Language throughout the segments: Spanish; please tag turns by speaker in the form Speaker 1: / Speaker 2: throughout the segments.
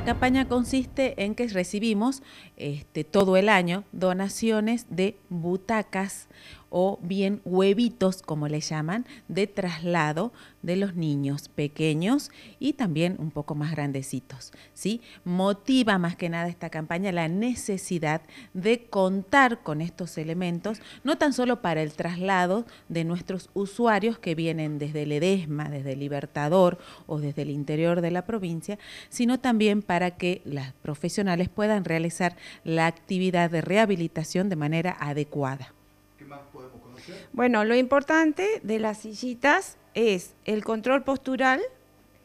Speaker 1: La campaña consiste en que recibimos este, todo el año donaciones de butacas o bien huevitos, como le llaman, de traslado de los niños pequeños y también un poco más grandecitos. ¿sí? Motiva más que nada esta campaña la necesidad de contar con estos elementos, no tan solo para el traslado de nuestros usuarios que vienen desde Ledesma, desde Libertador o desde el interior de la provincia, sino también para que las profesionales puedan realizar la actividad de rehabilitación de manera adecuada. ¿Qué más podemos conocer? Bueno, lo
Speaker 2: importante de las sillitas es el control postural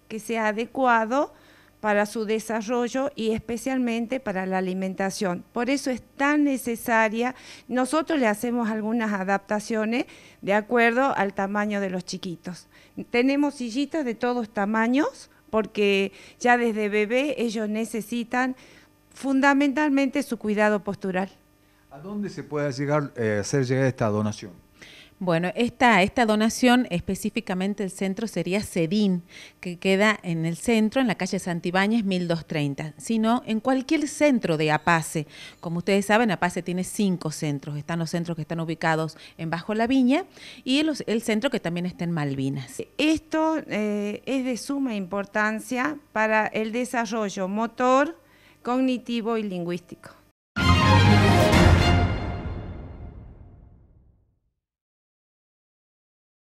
Speaker 2: que sea adecuado para su desarrollo y especialmente para la alimentación. Por eso es tan necesaria. Nosotros le hacemos algunas adaptaciones de acuerdo al tamaño de los chiquitos. Tenemos sillitas de todos tamaños porque ya desde bebé ellos necesitan fundamentalmente su cuidado
Speaker 1: postural. ¿A dónde se puede llegar, eh, hacer llegar esta donación? Bueno, esta, donación, específicamente el centro sería CEDIN, que queda en el centro, en la calle Santibáñez 1230, sino en cualquier centro de APASE. Como ustedes saben, APASE tiene cinco centros. Están los centros que están ubicados en Bajo la Viña y el, centro que también está en Malvinas.
Speaker 2: Esto eh, es de suma importancia para el desarrollo motor, cognitivo y lingüístico.